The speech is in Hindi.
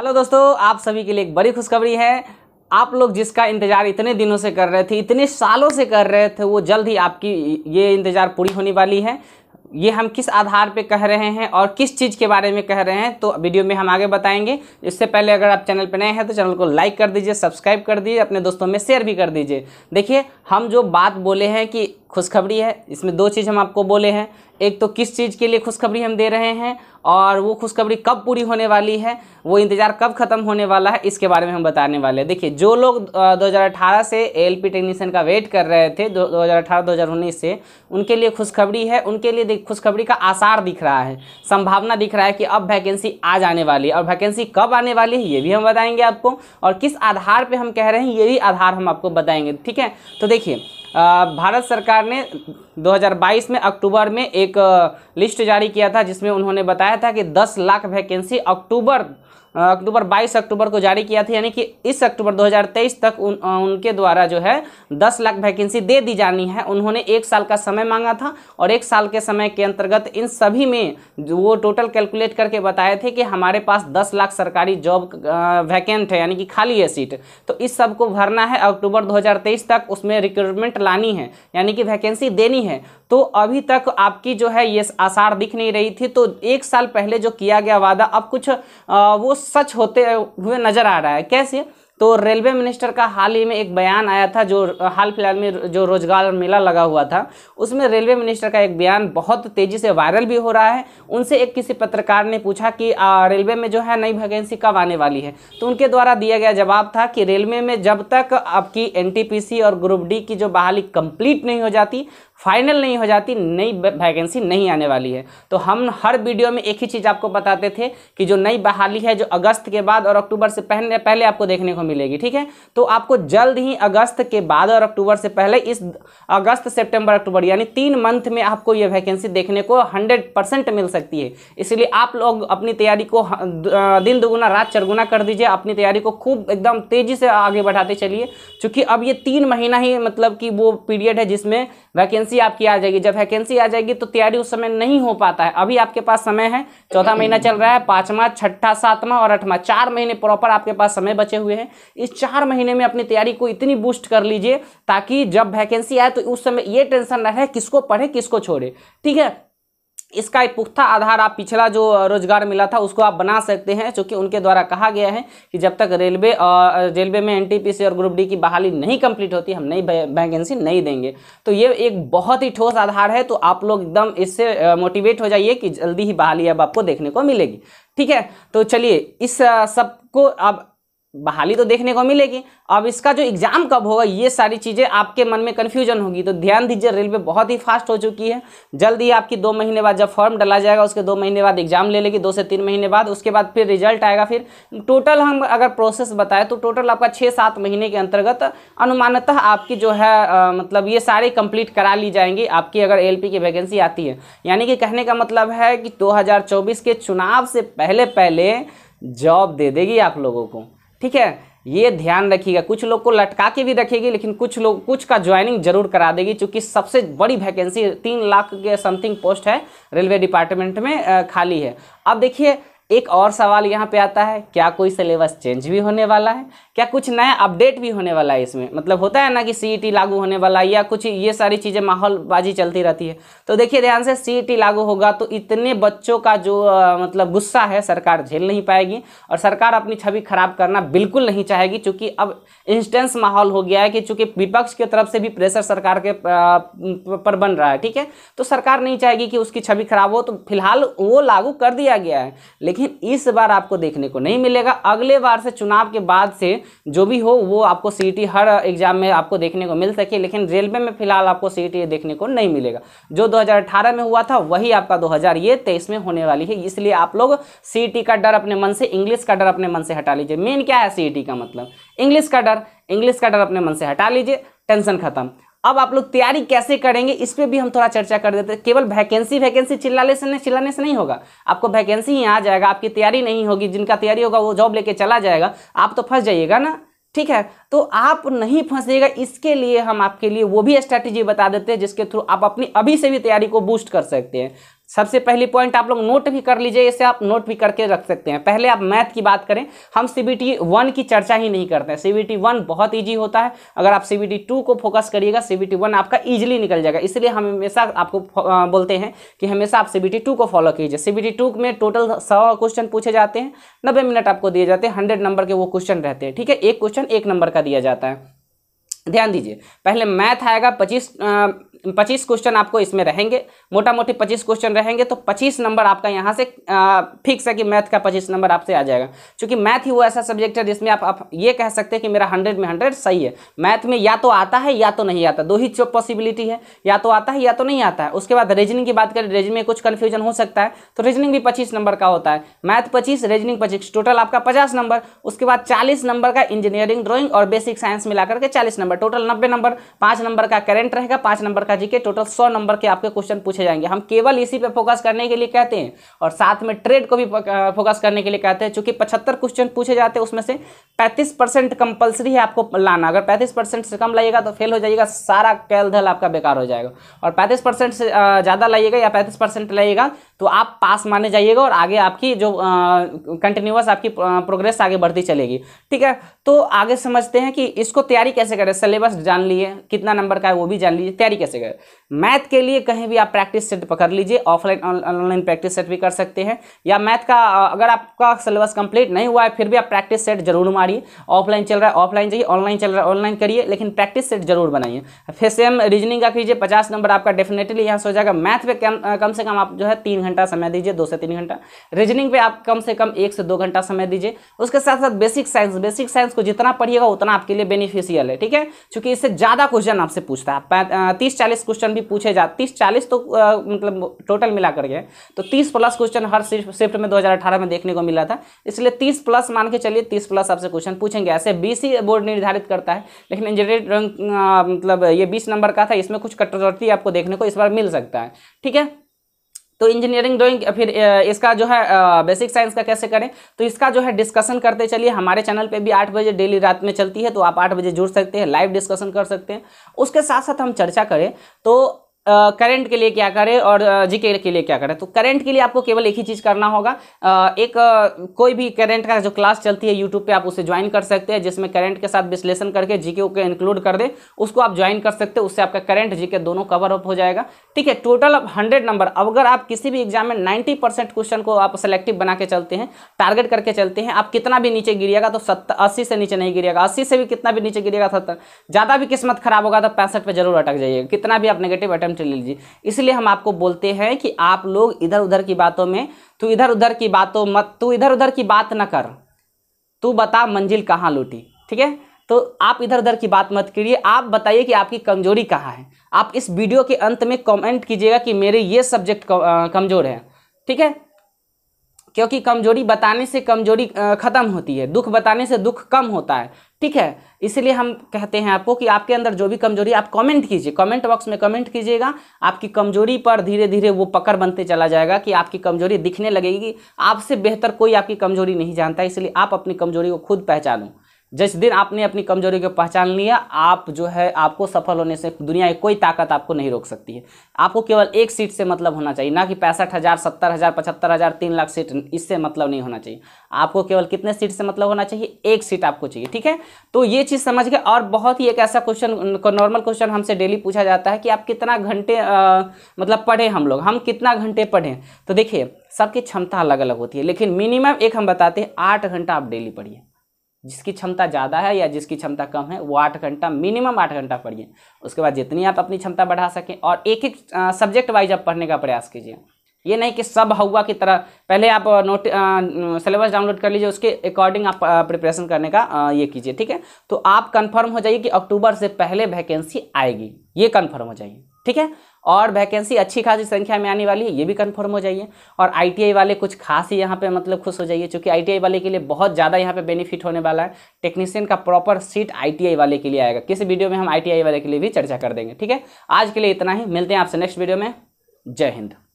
हेलो दोस्तों आप सभी के लिए एक बड़ी खुशखबरी है आप लोग जिसका इंतज़ार इतने दिनों से कर रहे थे इतने सालों से कर रहे थे वो जल्द ही आपकी ये इंतज़ार पूरी होने वाली है ये हम किस आधार पे कह रहे हैं और किस चीज़ के बारे में कह रहे हैं तो वीडियो में हम आगे बताएंगे इससे पहले अगर आप चैनल पर नए हैं तो चैनल को लाइक कर दीजिए सब्सक्राइब कर दीजिए अपने दोस्तों में शेयर भी कर दीजिए देखिए हम जो बात बोले हैं कि खुशखबरी है इसमें दो चीज़ हम आपको बोले हैं एक तो किस चीज़ के लिए खुशखबरी हम दे रहे हैं और वो खुशखबरी कब पूरी होने वाली है वो इंतज़ार कब ख़त्म होने वाला है इसके बारे में हम बताने वाले हैं देखिए जो लोग 2018 से एलपी टेक्नीशियन का वेट कर रहे थे 2018-2019 से उनके लिए खुशखबरी है उनके लिए खुशखबरी का आसार दिख रहा है संभावना दिख रहा है कि अब वैकेंसी आ जाने वाली है और वैकेंसी कब आने वाली है ये भी हम बताएंगे आपको और किस आधार पर हम कह रहे हैं ये भी आधार हम आपको बताएंगे ठीक है तो देखिए भारत सरकार ने 2022 में अक्टूबर में एक लिस्ट जारी किया था जिसमें उन्होंने बताया था कि 10 लाख वैकेंसी अक्टूबर अक्टूबर 22 अक्टूबर को जारी किया था यानी कि इस अक्टूबर 2023 तक उन, उनके द्वारा जो है 10 लाख वैकेंसी दे दी जानी है उन्होंने एक साल का समय मांगा था और एक साल के समय के अंतर्गत इन सभी में वो टोटल कैलकुलेट करके बताए थे कि हमारे पास दस लाख सरकारी जॉब वैकेंट है यानी कि खाली है सीट तो इस सब को भरना है अक्टूबर दो तक उसमें रिक्रूटमेंट लानी है यानी कि वैकेंसी देनी है तो अभी तक आपकी जो है ये आसार दिख नहीं रही थी तो एक साल पहले जो किया गया वादा अब कुछ वो सच होते हुए नजर आ रहा है कैसे तो रेलवे मिनिस्टर का हाल ही में एक बयान आया था जो हाल फिलहाल में जो रोजगार मेला लगा हुआ था उसमें रेलवे मिनिस्टर का एक बयान बहुत तेज़ी से वायरल भी हो रहा है उनसे एक किसी पत्रकार ने पूछा कि रेलवे में जो है नई वैकेंसी कब आने वाली है तो उनके द्वारा दिया गया जवाब था कि रेलवे में जब तक आपकी एन और ग्रुप डी की जो बहाली कंप्लीट नहीं हो जाती फाइनल नहीं हो जाती नई वैकेंसी नहीं आने वाली है तो हम हर वीडियो में एक ही चीज़ आपको बताते थे कि जो नई बहाली है जो अगस्त के बाद और अक्टूबर से पहले पहले आपको देखने को मिलेगी ठीक है तो आपको जल्द ही अगस्त के बाद और अक्टूबर से पहले इस अगस्त सेप्टेम्बर अक्टूबर यानी तीन मंथ में आपको ये वैकेंसी देखने को हंड्रेड परसेंट मिल सकती है इसलिए आप लोग अपनी तैयारी को दिन दोगुना रात चरगुना कर दीजिए अपनी तैयारी को खूब एकदम तेज़ी से आगे बढ़ाते चलिए चूंकि अब ये तीन महीना ही मतलब कि वो पीरियड है जिसमें वैकेंसी आपकी आ जाएगी जब वैकेंसी आ जाएगी तो तैयारी उस समय नहीं हो पाता है अभी आपके पास समय है चौथा महीना चल रहा है पांचवा छठा सातवां और आठवां चार महीने प्रॉपर आपके पास समय बचे हुए हैं इस चार महीने में अपनी तैयारी को इतनी बूस्ट कर लीजिए ताकि जब वैकेंसी आए तो उस समय ये टेंशन न रहे किसको पढ़े किसको छोड़े ठीक है इसका एक पुख्ता आधार आप पिछला जो रोजगार मिला था उसको आप बना सकते हैं क्योंकि उनके द्वारा कहा गया है कि जब तक रेलवे रेलवे में एनटीपीसी और ग्रुप डी की बहाली नहीं कंप्लीट होती हम नई वैकेंसी नहीं देंगे तो ये एक बहुत ही ठोस आधार है तो आप लोग एकदम इससे मोटिवेट हो जाइए कि जल्दी ही बहाली अब आपको देखने को मिलेगी ठीक है तो चलिए इस सबको अब बहाली तो देखने को मिलेगी अब इसका जो एग्ज़ाम कब होगा ये सारी चीज़ें आपके मन में कन्फ्यूजन होगी तो ध्यान दीजिए रेलवे बहुत ही फास्ट हो चुकी है जल्द ही आपकी दो महीने बाद जब फॉर्म डाला जाएगा उसके दो महीने बाद एग्ज़ाम ले लेगी दो से तीन महीने बाद उसके बाद फिर रिजल्ट आएगा फिर टोटल हम अगर प्रोसेस बताएं तो टोटल आपका छः सात महीने के अंतर्गत अनुमानतः आपकी जो है आ, मतलब ये सारे कंप्लीट करा ली जाएंगी आपकी अगर एल की वैकेंसी आती है यानी कि कहने का मतलब है कि दो के चुनाव से पहले पहले जॉब दे देगी आप लोगों को ठीक है ये ध्यान रखिएगा कुछ लोग को लटका के भी रखेगी लेकिन कुछ लोग कुछ का ज्वाइनिंग जरूर करा देगी क्योंकि सबसे बड़ी वैकेंसी तीन लाख के समथिंग पोस्ट है रेलवे डिपार्टमेंट में खाली है अब देखिए एक और सवाल यहाँ पे आता है क्या कोई सिलेबस चेंज भी होने वाला है क्या कुछ नया अपडेट भी होने वाला है इसमें मतलब होता है ना कि सी e लागू होने वाला है या कुछ ये सारी चीज़ें माहौलबाजी चलती रहती है तो देखिए ध्यान से सी e लागू होगा तो इतने बच्चों का जो मतलब गुस्सा है सरकार झेल नहीं पाएगी और सरकार अपनी छवि खराब करना बिल्कुल नहीं चाहेगी चूँकि अब इंस्टेंस माहौल हो गया है कि चूँकि विपक्ष की तरफ से भी प्रेशर सरकार के पर बन रहा है ठीक है तो सरकार नहीं चाहेगी कि उसकी छवि खराब हो तो फिलहाल वो लागू कर दिया गया है लेकिन इस बार आपको देखने को नहीं मिलेगा अगले बार से चुनाव के बाद से जो भी हो वो आपको सी e हर एग्जाम में आपको देखने को मिल सके लेकिन रेलवे में फिलहाल आपको सी e देखने को नहीं मिलेगा जो 2018 में हुआ था वही आपका 2000 ये तेईस में होने वाली है इसलिए आप लोग सी e का डर अपने मन से इंग्लिश का डर अपने मन से हटा लीजिए मेन क्या है सी का मतलब इंग्लिश का डर इंग्लिश का डर अपने मन से हटा लीजिए टेंशन खत्म अब आप लोग तैयारी कैसे करेंगे इस पर भी हम थोड़ा चर्चा कर देते हैं केवल वैकेंसी वैकेंसी चिल्लाने से नहीं चिल्लाने से नहीं होगा आपको वैकेंसी ही आ जाएगा आपकी तैयारी नहीं होगी जिनका तैयारी होगा वो जॉब लेके चला जाएगा आप तो फंस जाइएगा ना ठीक है तो आप नहीं फंसेगा इसके लिए हम आपके लिए वो भी स्ट्रैटेजी बता देते हैं जिसके थ्रू आप अपनी अभी से भी तैयारी को बूस्ट कर सकते हैं सबसे पहली पॉइंट आप लोग नोट भी कर लीजिए इसे आप नोट भी करके रख सकते हैं पहले आप मैथ की बात करें हम सी बी टी वन की चर्चा ही नहीं करते हैं सी बी टी वन बहुत ईजी होता है अगर आप सी बी टी टू को फोकस करिएगा सी बी टी वन आपका ईजिली निकल जाएगा इसलिए हम हमेशा आपको बोलते हैं कि हमेशा आप सी बी टी टू को फॉलो कीजिए सी बी टी टू में टोटल सौ क्वेश्चन पूछे जाते हैं नब्बे मिनट आपको दिए जाते हैं हंड्रेड नंबर के वो क्वेश्चन रहते हैं ठीक है एक क्वेश्चन एक नंबर का दिया जाता है ध्यान दीजिए पहले मैथ आएगा पच्चीस पच्चीस क्वेश्चन आपको इसमें रहेंगे मोटा मोटी पच्चीस क्वेश्चन रहेंगे तो पच्चीस नंबर आपका यहाँ से फिक्स है कि मैथ का पच्चीस नंबर आपसे आ जाएगा क्योंकि मैथ ही वो ऐसा सब्जेक्ट है जिसमें आप, आप ये कह सकते हैं कि मेरा हंड्रेड में हंड्रेड सही है मैथ में या तो आता है या तो नहीं आता दो ही पॉसिबिलिटी है या तो आता है या तो नहीं आता है उसके बाद रीजनिंग की बात करें रीजनिंग में कुछ कन्फ्यूजन हो सकता है तो रीजनिंग भी पच्चीस नंबर का होता है मैथ पच्चीस रीजनिंग पच्चीस टोटल आपका पचास नंबर उसके बाद चालीस नंबर का इंजीनियरिंग ड्रॉइंग और बेसिक साइंस मिलाकर के चालीस नंबर टोटल नब्बे नंबर पाँच नंबर का करेंट रहेगा पाँच नंबर का जीके टोटल सौ नंबर के आपके क्वेश्चन पूछे जाएंगे हम केवल इसी पे फोकस करने के लिए कहते हैं और साथ में ट्रेड को भी फोकस करने के लिए कहते हैं चूंकि पचहत्तर क्वेश्चन पूछे जाते हैं उसमें से पैंतीस परसेंट कंपल्सरी है आपको लाना अगर पैंतीस परसेंट से कम लाइएगा तो फेल हो जाएगा सारा कैल धल आपका बेकार हो जाएगा और पैंतीस परसेंट से ज़्यादा लाइएगा या पैंतीस परसेंट लाइएगा तो आप पास माने जाइएगा और आगे आपकी जो कंटिन्यूस आपकी प्रोग्रेस आगे बढ़ती चलेगी ठीक है तो आगे समझते हैं कि इसको तैयारी कैसे करें सिलेबस जान लिए कितना नंबर का है वो भी जान लीजिए तैयारी कैसे बचेगा मैथ के लिए कहीं भी आप प्रैक्टिस सेट पकड़ लीजिए ऑफलाइन ऑनलाइन प्रैक्टिस सेट भी कर सकते हैं या मैथ का अगर आपका सिलेबस कंप्लीट नहीं हुआ है फिर भी आप प्रैक्टिस सेट जरूर मारिए ऑफलाइन चल रहा है ऑफलाइन जाइए ऑनलाइन चल रहा है ऑनलाइन करिए लेकिन प्रैक्टिस सेट जरूर बनाइए फिर सेम रीजनिंग का कीजिए पचास नंबर आपका डेफिनेटली यहाँ से हो जाएगा मैथ पर कम कम से कम आप जो है तीन घंटा समय दीजिए दो से तीन घंटा रीजनिंग पे आप कम से कम एक से दो घंटा समय दीजिए उसके साथ साथ बेसिक साइंस बेसिक साइंस को जितना पढ़िएगा उतना आपके लिए बेनिफिशियल है ठीक है क्योंकि इससे ज़्यादा क्वेश्चन आपसे पूछता है तीस चालीस चालीस क्वेश्चन भी पूछे जाते तीस चालीस तो आ, मतलब टोटल मिला करके तो तीस प्लस क्वेश्चन हर शिफ्ट में 2018 में देखने को मिला था इसलिए तीस प्लस मान के चलिए तीस प्लस आपसे क्वेश्चन पूछेंगे ऐसे बीस बोर्ड निर्धारित करता है लेकिन इंजीनियरिंग मतलब ये बीस नंबर का था इसमें कुछ कटौती आपको देखने को इस बार मिल सकता है ठीक है तो इंजीनियरिंग ड्राइंग फिर इसका जो है बेसिक साइंस का कैसे करें तो इसका जो है डिस्कशन करते चलिए हमारे चैनल पे भी आठ बजे डेली रात में चलती है तो आप आठ बजे जुड़ सकते हैं लाइव डिस्कशन कर सकते हैं उसके साथ साथ हम चर्चा करें तो करंट के लिए क्या करें और जीके के लिए क्या करें तो करंट के लिए आपको केवल एक ही चीज़ करना होगा एक कोई भी करंट का जो क्लास चलती है यूट्यूब पे आप उसे ज्वाइन कर सकते हैं जिसमें करंट के साथ विश्लेषण करके जीके के इंक्लूड कर दे उसको आप ज्वाइन कर सकते हैं उससे आपका करंट जीके दोनों कवर अप हो जाएगा ठीक है टोटल अब हंड्रेड नंबर अब अगर आप किसी भी एग्जाम में नाइन्टी क्वेश्चन को आप सेलेक्टिव बना के चलते हैं टारगेट करके चलते हैं आप कितना भी नीचे गिरिएगा तो सत्तर अस्सी से नीचे नहीं गिरेगा अस्सी से भी कितना भी नीचे गिरेगा सत्तर ज़्यादा भी किस्मत खराब होगा तो पैंसठ पर जरूर अटक जाइएगा कितना भी आप नेगेटिव अटक टाइम चले लीजिए इसलिए हम आपको बोलते हैं कि आप लोग इधर उधर की बातों में तू इधर उधर की बातों मत तू इधर उधर की बात ना कर तू बता मंजिल कहाँ लूटी ठीक है तो आप इधर उधर की बात मत करिए आप बताइए कि आपकी कमजोरी कहाँ है आप इस वीडियो के अंत में कमेंट कीजिएगा कि मेरे ये सब्जेक्ट कमज़ोर है ठीक है क्योंकि कमजोरी बताने से कमजोरी ख़त्म होती है दुख बताने से दुख कम होता है ठीक है इसलिए हम कहते हैं आपको कि आपके अंदर जो भी कमजोरी आप कमेंट कीजिए कमेंट बॉक्स में कमेंट कीजिएगा आपकी कमजोरी पर धीरे धीरे वो पकड़ बनते चला जाएगा कि आपकी कमजोरी दिखने लगेगी आपसे बेहतर कोई आपकी कमजोरी नहीं जानता इसलिए आप अपनी कमजोरी को खुद पहचानो जिस दिन आपने अपनी कमजोरी को पहचान लिया आप जो है आपको सफल होने से दुनिया की कोई ताकत आपको नहीं रोक सकती है आपको केवल एक सीट से मतलब होना चाहिए ना कि पैंसठ हज़ार सत्तर हज़ार पचहत्तर हज़ार तीन लाख सीट इससे मतलब नहीं होना चाहिए आपको केवल कितने सीट से मतलब होना चाहिए एक सीट आपको चाहिए ठीक है तो ये चीज़ समझ गए और बहुत ही एक ऐसा क्वेश्चन नॉर्मल क्वेश्चन हमसे डेली पूछा जाता है कि आप कितना घंटे मतलब पढ़े हम लोग हम कितना घंटे पढ़ें तो देखिए सबकी क्षमता अलग अलग होती है लेकिन मिनिमम एक हम बताते हैं आठ घंटा आप डेली पढ़िए जिसकी क्षमता ज़्यादा है या जिसकी क्षमता कम है वो आठ घंटा मिनिमम आठ घंटा पढ़िए उसके बाद जितनी आप अपनी क्षमता बढ़ा सकें और एक एक सब्जेक्ट वाइज आप पढ़ने का प्रयास कीजिए ये नहीं कि सब हवा की तरह पहले आप नोट सिलेबस डाउनलोड कर लीजिए उसके अकॉर्डिंग आप प्रिपरेशन करने का आ, ये कीजिए ठीक है तो आप कंफर्म हो जाइए कि अक्टूबर से पहले वैकेंसी आएगी ये कंफर्म हो जाइए ठीक है और वैकेंसी अच्छी खासी संख्या में आने वाली है ये भी कंफर्म हो जाइए और आईटीआई वाले कुछ खास ही यहाँ पे मतलब खुश हो जाइए क्योंकि आईटीआई वाले के लिए बहुत ज़्यादा यहाँ पे बेनिफिट होने वाला है टेक्नीशियन का प्रॉपर सीट आईटीआई वाले के लिए आएगा किसी वीडियो में हम आईटीआई वाले के लिए भी चर्चा कर देंगे ठीक है आज के लिए इतना ही मिलते हैं आपसे नेक्स्ट वीडियो में जय हिंद